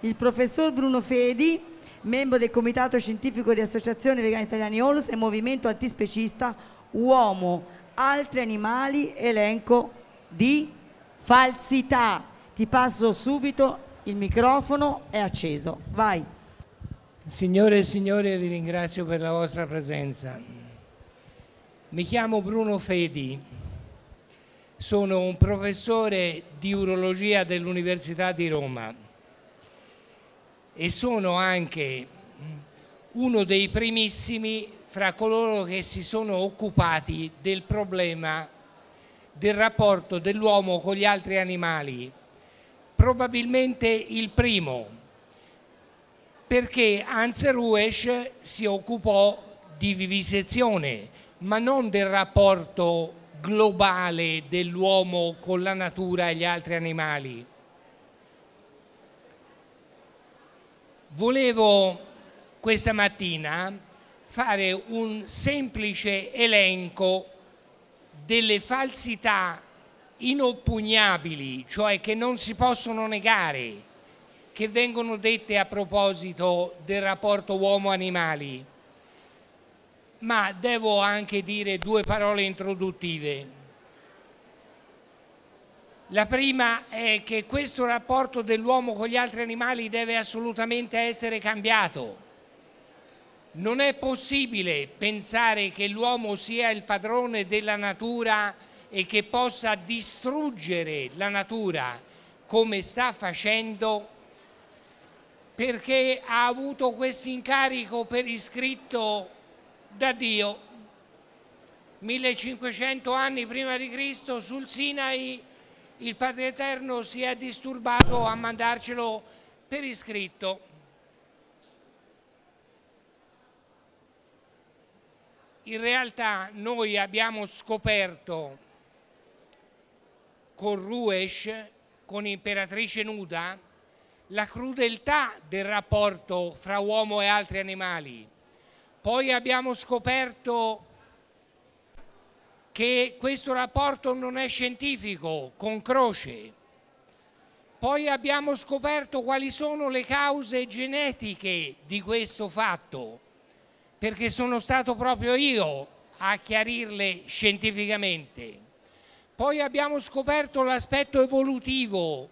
il professor Bruno Fedi, membro del Comitato Scientifico di Associazione Vegani Italiani Olus e Movimento Antispecista Uomo, Altri Animali, elenco di falsità. Ti passo subito, il microfono è acceso. Vai. Signore e signori, vi ringrazio per la vostra presenza. Mi chiamo Bruno Fedi, sono un professore di urologia dell'Università di Roma e sono anche uno dei primissimi fra coloro che si sono occupati del problema del rapporto dell'uomo con gli altri animali, probabilmente il primo, perché Hans Ruesch si occupò di vivisezione, ma non del rapporto globale dell'uomo con la natura e gli altri animali. volevo questa mattina fare un semplice elenco delle falsità inoppugnabili, cioè che non si possono negare, che vengono dette a proposito del rapporto uomo-animali. Ma devo anche dire due parole introduttive. La prima è che questo rapporto dell'uomo con gli altri animali deve assolutamente essere cambiato. Non è possibile pensare che l'uomo sia il padrone della natura e che possa distruggere la natura come sta facendo perché ha avuto questo incarico per iscritto da Dio 1500 anni prima di Cristo sul Sinai il Padre Eterno si è disturbato a mandarcelo per iscritto. In realtà noi abbiamo scoperto con Ruesh, con Imperatrice Nuda, la crudeltà del rapporto fra uomo e altri animali. Poi abbiamo scoperto che questo rapporto non è scientifico, con croce. Poi abbiamo scoperto quali sono le cause genetiche di questo fatto, perché sono stato proprio io a chiarirle scientificamente. Poi abbiamo scoperto l'aspetto evolutivo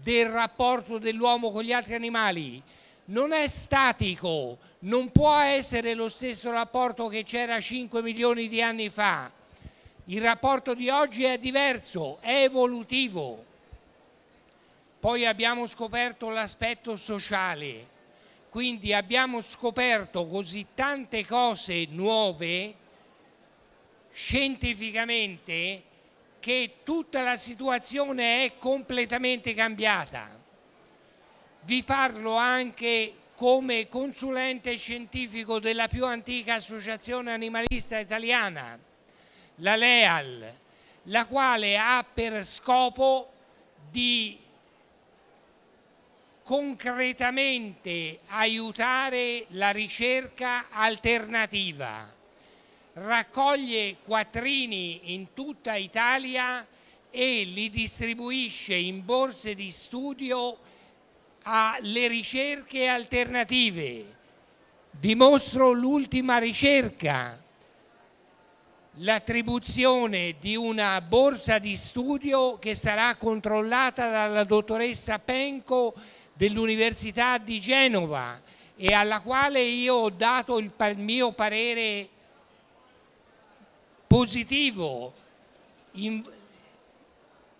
del rapporto dell'uomo con gli altri animali. Non è statico, non può essere lo stesso rapporto che c'era 5 milioni di anni fa il rapporto di oggi è diverso, è evolutivo. Poi abbiamo scoperto l'aspetto sociale, quindi abbiamo scoperto così tante cose nuove scientificamente che tutta la situazione è completamente cambiata. Vi parlo anche come consulente scientifico della più antica associazione animalista italiana la LEAL, la quale ha per scopo di concretamente aiutare la ricerca alternativa. Raccoglie quattrini in tutta Italia e li distribuisce in borse di studio alle ricerche alternative. Vi mostro l'ultima ricerca l'attribuzione di una borsa di studio che sarà controllata dalla dottoressa Penco dell'Università di Genova e alla quale io ho dato il mio parere positivo, in,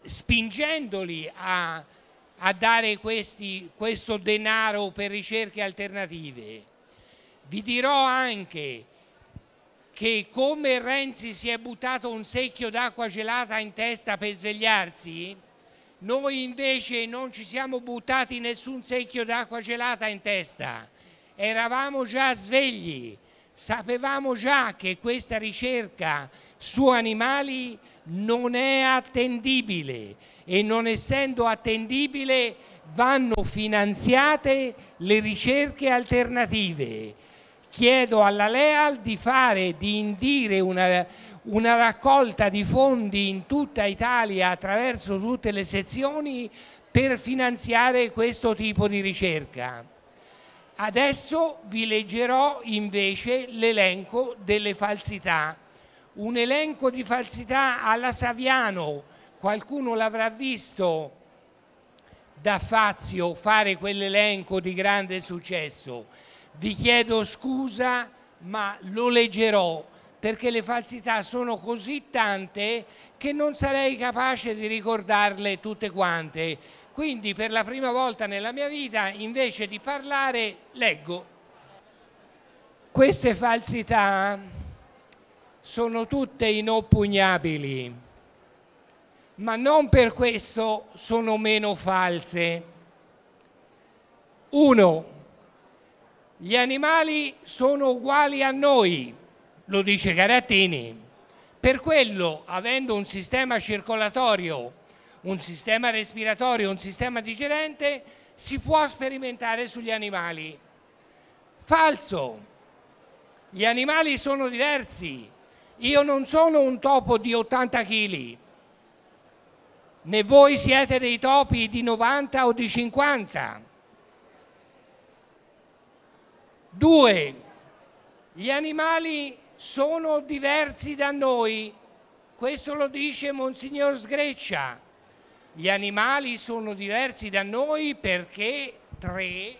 spingendoli a, a dare questi, questo denaro per ricerche alternative. Vi dirò anche che come Renzi si è buttato un secchio d'acqua gelata in testa per svegliarsi, noi invece non ci siamo buttati nessun secchio d'acqua gelata in testa, eravamo già svegli, sapevamo già che questa ricerca su animali non è attendibile e non essendo attendibile vanno finanziate le ricerche alternative chiedo alla Leal di fare, di indire una, una raccolta di fondi in tutta Italia attraverso tutte le sezioni per finanziare questo tipo di ricerca. Adesso vi leggerò invece l'elenco delle falsità, un elenco di falsità alla Saviano, qualcuno l'avrà visto da Fazio fare quell'elenco di grande successo vi chiedo scusa ma lo leggerò perché le falsità sono così tante che non sarei capace di ricordarle tutte quante. Quindi per la prima volta nella mia vita invece di parlare leggo. Queste falsità sono tutte inoppugnabili, ma non per questo sono meno false. Uno, gli animali sono uguali a noi, lo dice Garattini. Per quello, avendo un sistema circolatorio, un sistema respiratorio, un sistema digerente, si può sperimentare sugli animali. Falso. Gli animali sono diversi. Io non sono un topo di 80 kg, né voi siete dei topi di 90 o di 50 Due, gli animali sono diversi da noi, questo lo dice Monsignor Sgreccia. Gli animali sono diversi da noi perché, tre,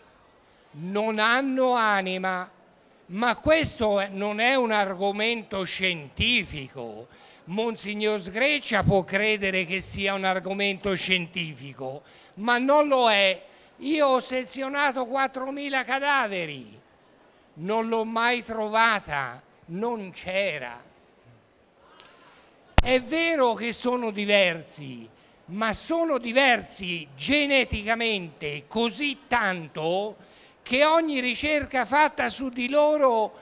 non hanno anima. Ma questo non è un argomento scientifico. Monsignor Sgreccia può credere che sia un argomento scientifico, ma non lo è. Io ho sezionato 4.000 cadaveri non l'ho mai trovata, non c'era. È vero che sono diversi, ma sono diversi geneticamente così tanto che ogni ricerca fatta su di loro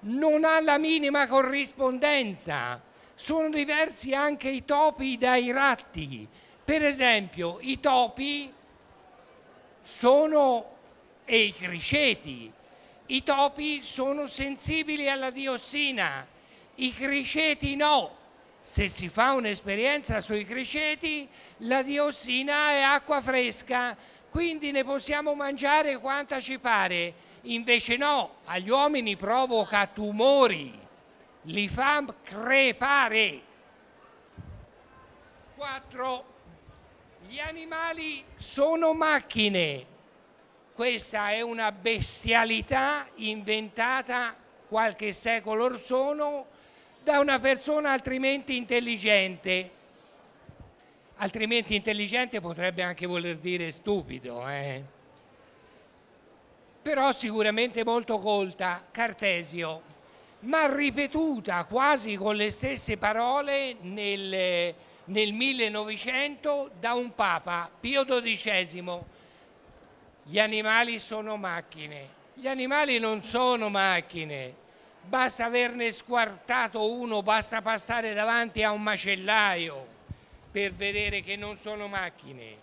non ha la minima corrispondenza. Sono diversi anche i topi dai ratti. Per esempio, i topi sono, e i criceti i topi sono sensibili alla diossina, i criceti no. Se si fa un'esperienza sui criceti, la diossina è acqua fresca, quindi ne possiamo mangiare quanta ci pare. Invece no, agli uomini provoca tumori, li fa crepare. 4. Gli animali sono macchine, questa è una bestialità inventata qualche secolo or sono da una persona altrimenti intelligente. Altrimenti intelligente potrebbe anche voler dire stupido, eh? però sicuramente molto colta, Cartesio, ma ripetuta quasi con le stesse parole nel, nel 1900 da un Papa, Pio XII, gli animali sono macchine. Gli animali non sono macchine. Basta averne squartato uno, basta passare davanti a un macellaio per vedere che non sono macchine.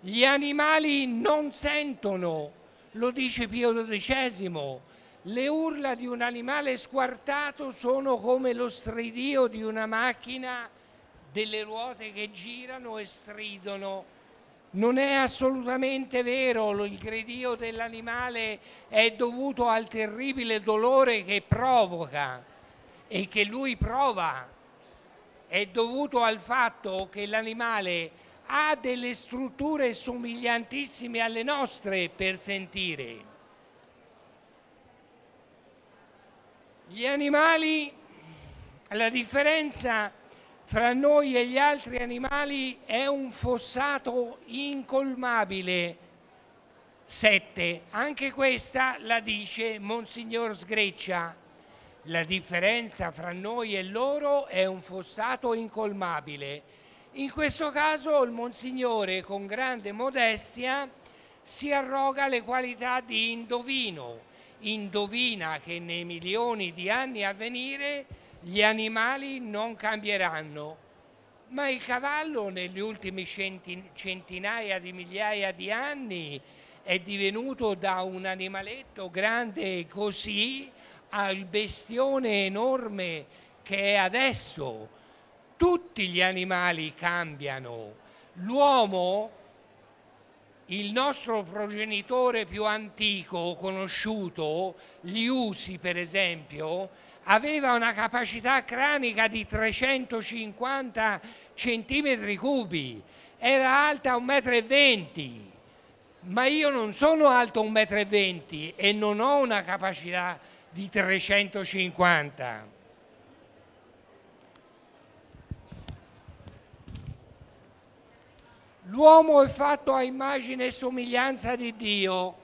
Gli animali non sentono, lo dice Pio XII, le urla di un animale squartato sono come lo stridio di una macchina, delle ruote che girano e stridono non è assolutamente vero, il gredio dell'animale è dovuto al terribile dolore che provoca e che lui prova, è dovuto al fatto che l'animale ha delle strutture somigliantissime alle nostre per sentire. Gli animali, la differenza fra noi e gli altri animali è un fossato incolmabile. 7. Anche questa la dice Monsignor Sgreccia. La differenza fra noi e loro è un fossato incolmabile. In questo caso il Monsignore con grande modestia si arroga le qualità di indovino, indovina che nei milioni di anni a venire gli animali non cambieranno, ma il cavallo negli ultimi centinaia di migliaia di anni è divenuto da un animaletto grande così al bestione enorme che è adesso. Tutti gli animali cambiano. L'uomo, il nostro progenitore più antico conosciuto, gli usi per esempio, aveva una capacità cranica di 350 centimetri cubi, era alta 1,20 m, ma io non sono alto 1,20 m e non ho una capacità di 350 m. L'uomo è fatto a immagine e somiglianza di Dio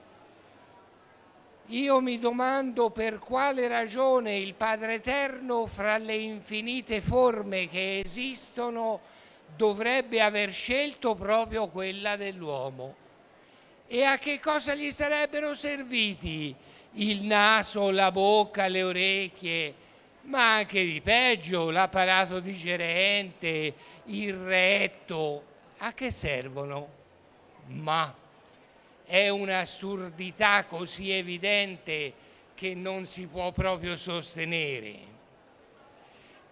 io mi domando per quale ragione il Padre Eterno, fra le infinite forme che esistono, dovrebbe aver scelto proprio quella dell'uomo. E a che cosa gli sarebbero serviti il naso, la bocca, le orecchie, ma anche di peggio l'apparato digerente, il retto? A che servono? Ma è un'assurdità così evidente che non si può proprio sostenere.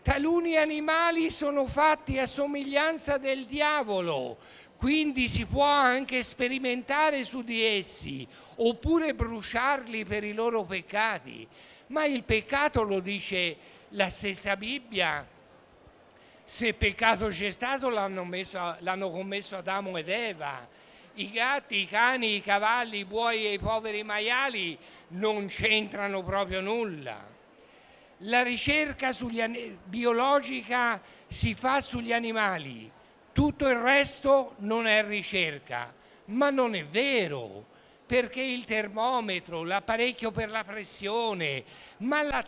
Taluni animali sono fatti a somiglianza del diavolo, quindi si può anche sperimentare su di essi oppure bruciarli per i loro peccati. Ma il peccato lo dice la stessa Bibbia. Se peccato c'è stato l'hanno commesso Adamo ed Eva i gatti, i cani, i cavalli, i buoi e i poveri maiali non c'entrano proprio nulla. La ricerca biologica si fa sugli animali, tutto il resto non è ricerca, ma non è vero perché il termometro, l'apparecchio per la pressione, ma la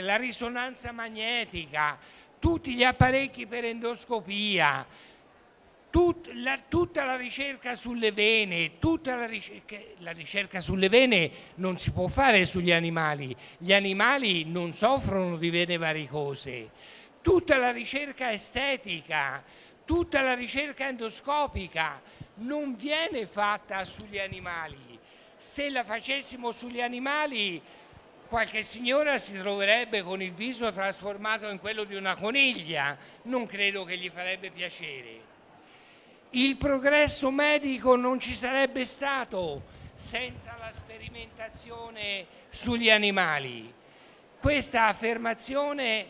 la risonanza magnetica, tutti gli apparecchi per endoscopia, Tut, la, tutta la ricerca sulle vene, tutta la ricerca, la ricerca sulle vene non si può fare sugli animali, gli animali non soffrono di vene varicose, tutta la ricerca estetica, tutta la ricerca endoscopica non viene fatta sugli animali, se la facessimo sugli animali qualche signora si troverebbe con il viso trasformato in quello di una coniglia, non credo che gli farebbe piacere. Il progresso medico non ci sarebbe stato senza la sperimentazione sugli animali. Questa affermazione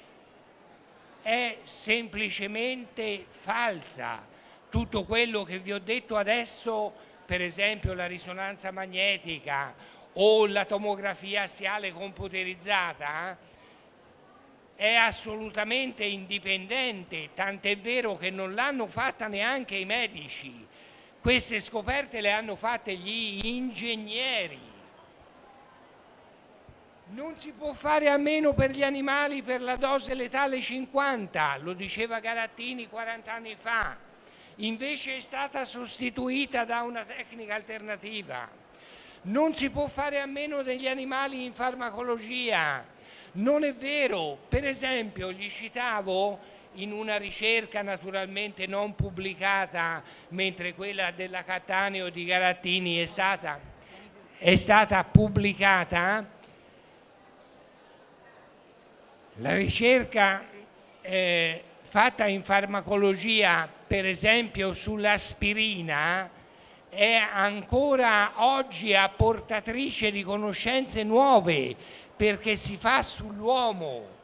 è semplicemente falsa. Tutto quello che vi ho detto adesso, per esempio la risonanza magnetica o la tomografia assiale computerizzata, è assolutamente indipendente, tant'è vero che non l'hanno fatta neanche i medici, queste scoperte le hanno fatte gli ingegneri. Non si può fare a meno per gli animali per la dose letale 50, lo diceva Garattini 40 anni fa, invece è stata sostituita da una tecnica alternativa. Non si può fare a meno degli animali in farmacologia, non è vero, per esempio gli citavo in una ricerca naturalmente non pubblicata, mentre quella della Cattaneo di Garattini è stata, è stata pubblicata, la ricerca eh, fatta in farmacologia, per esempio sull'aspirina, è ancora oggi apportatrice di conoscenze nuove perché si fa sull'uomo.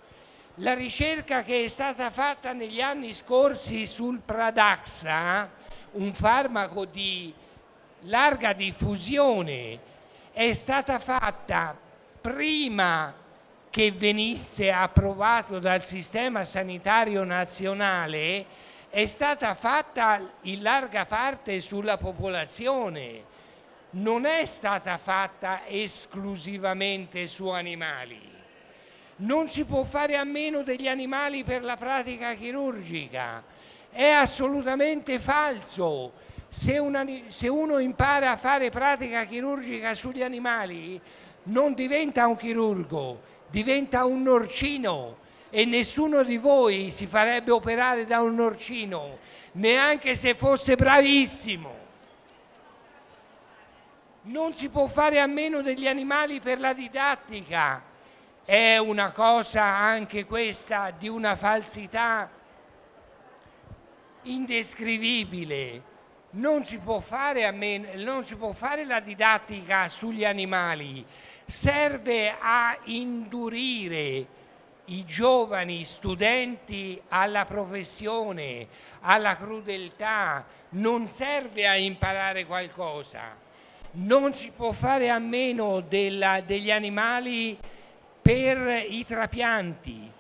La ricerca che è stata fatta negli anni scorsi sul Pradaxa, un farmaco di larga diffusione, è stata fatta prima che venisse approvato dal sistema sanitario nazionale, è stata fatta in larga parte sulla popolazione non è stata fatta esclusivamente su animali. Non si può fare a meno degli animali per la pratica chirurgica. È assolutamente falso. Se, una, se uno impara a fare pratica chirurgica sugli animali, non diventa un chirurgo, diventa un norcino e nessuno di voi si farebbe operare da un norcino, neanche se fosse bravissimo non si può fare a meno degli animali per la didattica. È una cosa anche questa di una falsità indescrivibile. Non si può fare, meno, non si può fare la didattica sugli animali. Serve a indurire i giovani studenti alla professione, alla crudeltà. Non serve a imparare qualcosa non si può fare a meno della, degli animali per i trapianti.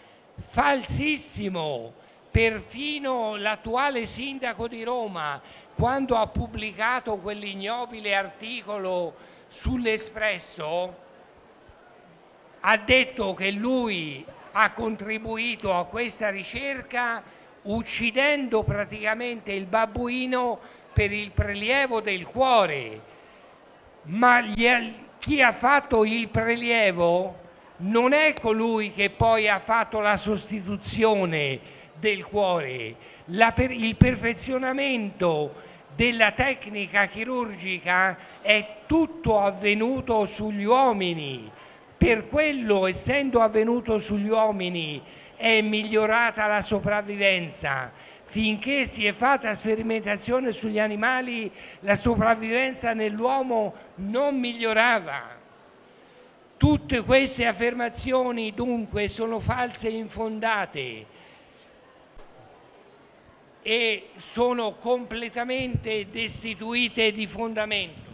Falsissimo, perfino l'attuale sindaco di Roma, quando ha pubblicato quell'ignobile articolo sull'Espresso, ha detto che lui ha contribuito a questa ricerca uccidendo praticamente il babbuino per il prelievo del cuore ma gli, chi ha fatto il prelievo non è colui che poi ha fatto la sostituzione del cuore, la, il perfezionamento della tecnica chirurgica è tutto avvenuto sugli uomini, per quello essendo avvenuto sugli uomini è migliorata la sopravvivenza finché si è fatta sperimentazione sugli animali la sopravvivenza nell'uomo non migliorava. Tutte queste affermazioni dunque sono false e infondate e sono completamente destituite di fondamento.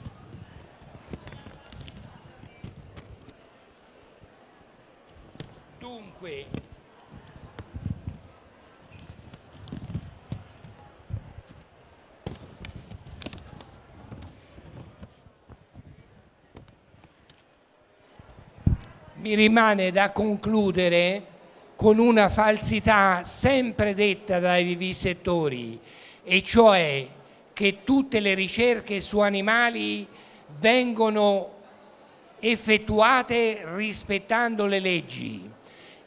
Dunque, mi rimane da concludere con una falsità sempre detta dai vivisettori, e cioè che tutte le ricerche su animali vengono effettuate rispettando le leggi.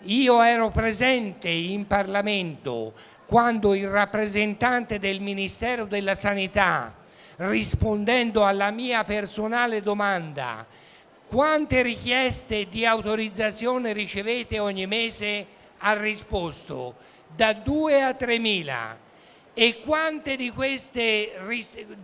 Io ero presente in Parlamento quando il rappresentante del Ministero della Sanità, rispondendo alla mia personale domanda, quante richieste di autorizzazione ricevete ogni mese ha risposto? Da 2 a 3 mila e quante di queste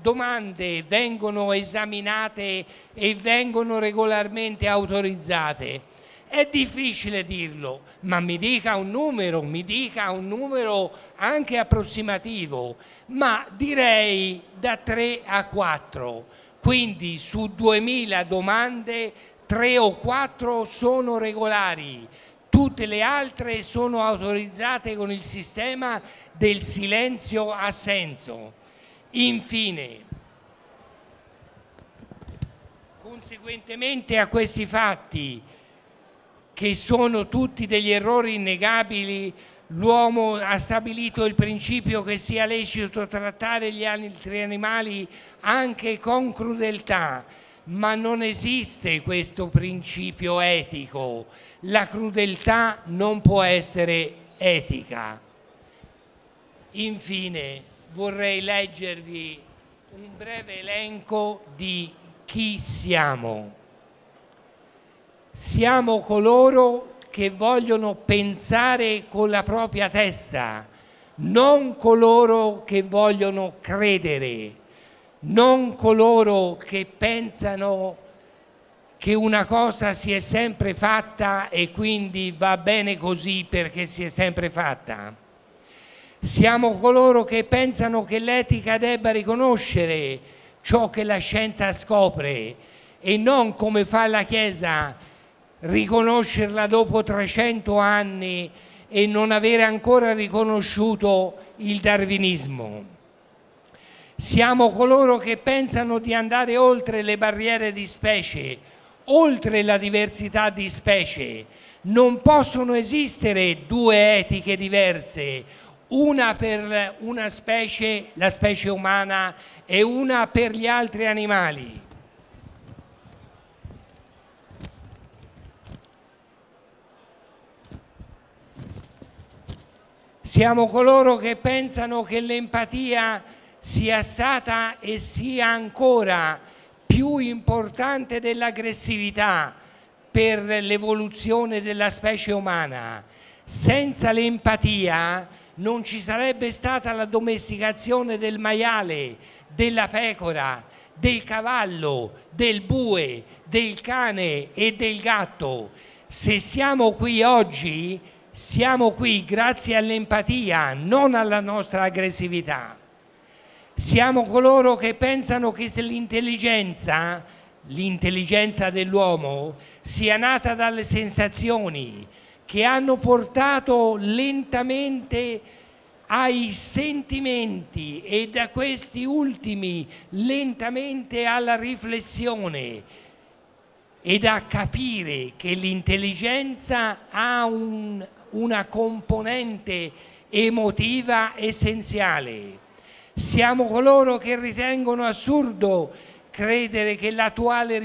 domande vengono esaminate e vengono regolarmente autorizzate? È difficile dirlo, ma mi dica un numero, mi dica un numero anche approssimativo, ma direi da 3 a 4 quindi su 2000 domande 3 o 4 sono regolari, tutte le altre sono autorizzate con il sistema del silenzio assenso. Infine, conseguentemente a questi fatti, che sono tutti degli errori innegabili, l'uomo ha stabilito il principio che sia lecito trattare gli altri animali anche con crudeltà, ma non esiste questo principio etico. La crudeltà non può essere etica. Infine vorrei leggervi un breve elenco di chi siamo. Siamo coloro che vogliono pensare con la propria testa, non coloro che vogliono credere non coloro che pensano che una cosa si è sempre fatta e quindi va bene così perché si è sempre fatta. Siamo coloro che pensano che l'etica debba riconoscere ciò che la scienza scopre e non come fa la Chiesa riconoscerla dopo 300 anni e non avere ancora riconosciuto il darwinismo. Siamo coloro che pensano di andare oltre le barriere di specie, oltre la diversità di specie. Non possono esistere due etiche diverse, una per una specie, la specie umana, e una per gli altri animali. Siamo coloro che pensano che l'empatia sia stata e sia ancora più importante dell'aggressività per l'evoluzione della specie umana. Senza l'empatia non ci sarebbe stata la domesticazione del maiale, della pecora, del cavallo, del bue, del cane e del gatto. Se siamo qui oggi, siamo qui grazie all'empatia, non alla nostra aggressività siamo coloro che pensano che se l'intelligenza, l'intelligenza dell'uomo, sia nata dalle sensazioni che hanno portato lentamente ai sentimenti e da questi ultimi lentamente alla riflessione ed a capire che l'intelligenza ha un, una componente emotiva essenziale siamo coloro che ritengono assurdo credere che l'attuale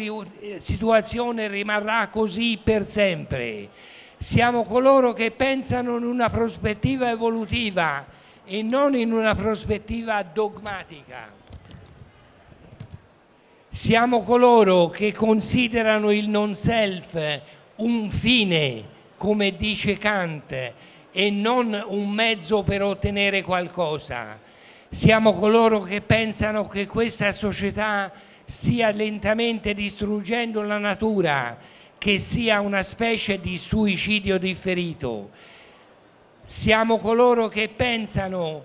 situazione rimarrà così per sempre. Siamo coloro che pensano in una prospettiva evolutiva e non in una prospettiva dogmatica. Siamo coloro che considerano il non self un fine, come dice Kant, e non un mezzo per ottenere qualcosa siamo coloro che pensano che questa società stia lentamente distruggendo la natura, che sia una specie di suicidio differito. Siamo coloro che pensano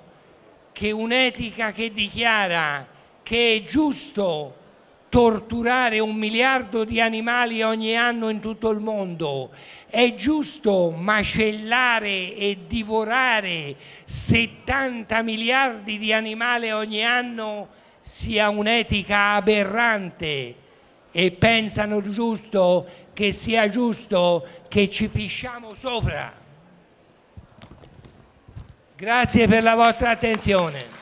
che un'etica che dichiara che è giusto torturare un miliardo di animali ogni anno in tutto il mondo, è giusto macellare e divorare 70 miliardi di animali ogni anno sia un'etica aberrante e pensano giusto che sia giusto che ci pisciamo sopra. Grazie per la vostra attenzione.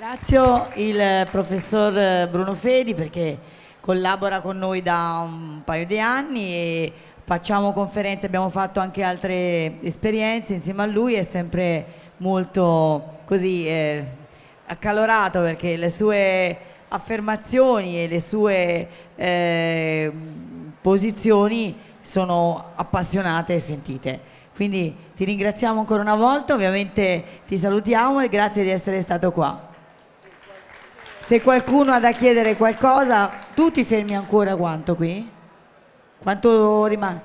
Ringrazio il eh, professor eh, Bruno Fedi perché collabora con noi da un paio di anni e facciamo conferenze, abbiamo fatto anche altre esperienze insieme a lui, è sempre molto così eh, accalorato perché le sue affermazioni e le sue eh, posizioni sono appassionate e sentite. Quindi ti ringraziamo ancora una volta, ovviamente ti salutiamo e grazie di essere stato qua. Se qualcuno ha da chiedere qualcosa, tu ti fermi ancora quanto qui? Quanto rimane?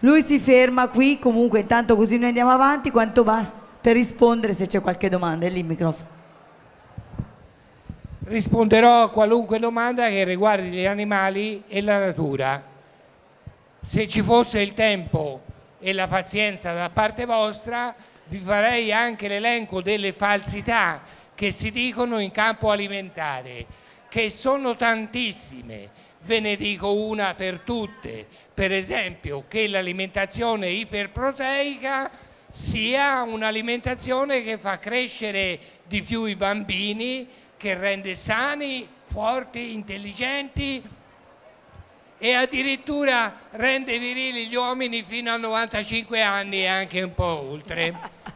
Lui si ferma qui, comunque intanto così noi andiamo avanti, quanto basta per rispondere se c'è qualche domanda, è lì il microfono. Risponderò a qualunque domanda che riguardi gli animali e la natura. Se ci fosse il tempo e la pazienza da parte vostra, vi farei anche l'elenco delle falsità che si dicono in campo alimentare, che sono tantissime. Ve ne dico una per tutte, per esempio che l'alimentazione iperproteica sia un'alimentazione che fa crescere di più i bambini, che rende sani, forti, intelligenti e addirittura rende virili gli uomini fino a 95 anni e anche un po' oltre.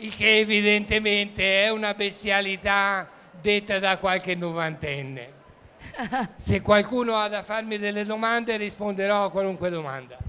il che evidentemente è una bestialità detta da qualche novantenne. Se qualcuno ha da farmi delle domande risponderò a qualunque domanda.